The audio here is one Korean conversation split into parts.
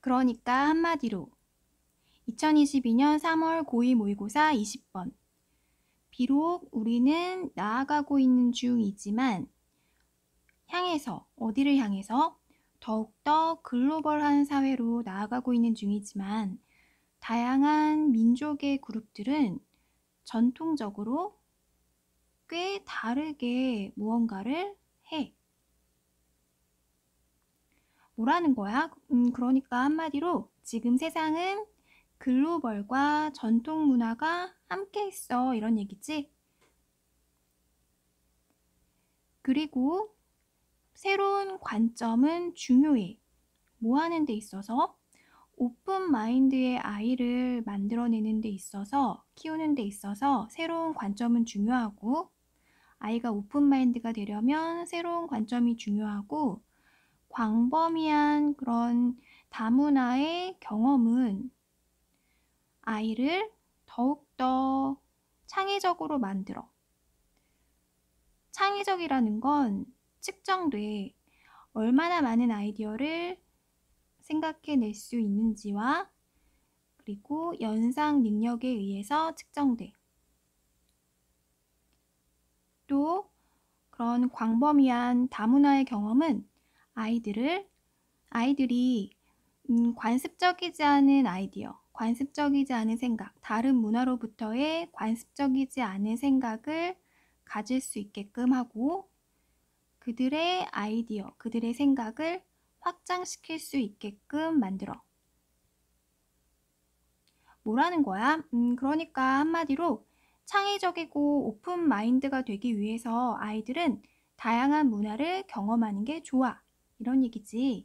그러니까 한마디로 2022년 3월 고위 모의고사 20번 비록 우리는 나아가고 있는 중이지만 향해서 어디를 향해서 더욱더 글로벌한 사회로 나아가고 있는 중이지만 다양한 민족의 그룹들은 전통적으로 꽤 다르게 무언가를 해. 뭐라는 거야? 음, 그러니까 한마디로 지금 세상은 글로벌과 전통 문화가 함께 있어. 이런 얘기지. 그리고 새로운 관점은 중요해. 뭐 하는 데 있어서? 오픈 마인드의 아이를 만들어내는 데 있어서, 키우는 데 있어서 새로운 관점은 중요하고, 아이가 오픈 마인드가 되려면 새로운 관점이 중요하고, 광범위한 그런 다문화의 경험은 아이를 더욱더 창의적으로 만들어. 창의적이라는 건 측정돼 얼마나 많은 아이디어를 생각해낼 수 있는지와 그리고 연상 능력에 의해서 측정돼. 또 그런 광범위한 다문화의 경험은 아이들을 아이들이 음, 관습적이지 않은 아이디어, 관습적이지 않은 생각, 다른 문화로부터의 관습적이지 않은 생각을 가질 수 있게끔 하고 그들의 아이디어, 그들의 생각을 확장시킬 수 있게끔 만들어. 뭐라는 거야? 음, 그러니까 한마디로 창의적이고 오픈 마인드가 되기 위해서 아이들은 다양한 문화를 경험하는 게 좋아. 이런 얘기지.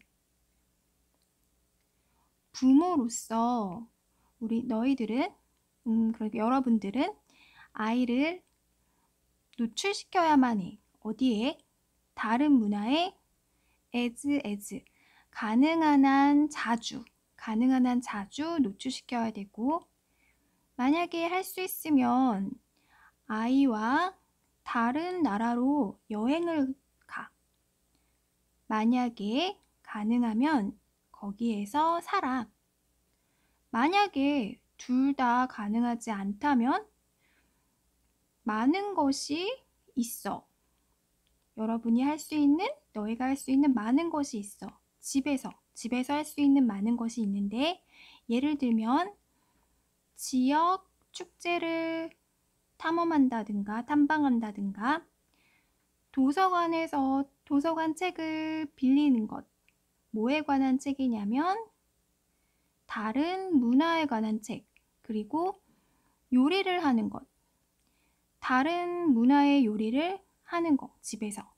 부모로서 우리 너희들은 음, 그러니까 여러분들은 아이를 노출시켜야만 해. 어디에? 다른 문화에 as as 가능한 한 자주 가능한 한 자주 노출시켜야 되고 만약에 할 수 있으면 아이와 다른 나라로 여행을 만약에 가능하면 거기에서 살아. 만약에 둘 다 가능하지 않다면 많은 것이 있어. 여러분이 할 수 있는, 너희가 할 수 있는 많은 것이 있어. 집에서, 집에서 할 수 있는 많은 것이 있는데, 예를 들면, 지역 축제를 탐험한다든가, 탐방한다든가, 도서관에서 도서관 책을 빌리는 것. 뭐에 관한 책이냐면 다른 문화에 관한 책, 그리고 요리를 하는 것. 다른 문화의 요리를 하는 것, 집에서.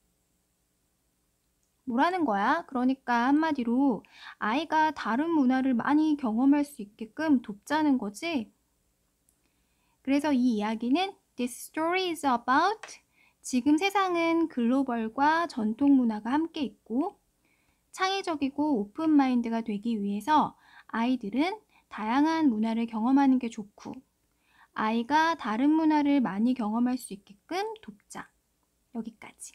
뭐라는 거야? 그러니까 한마디로 아이가 다른 문화를 많이 경험할 수 있게끔 돕자는 거지. 그래서 이 이야기는 This story is about 지금 세상은 글로벌과 전통 문화가 함께 있고 창의적이고 오픈 마인드가 되기 위해서 아이들은 다양한 문화를 경험하는 게 좋고 아이가 다른 문화를 많이 경험할 수 있게끔 돕자. 여기까지.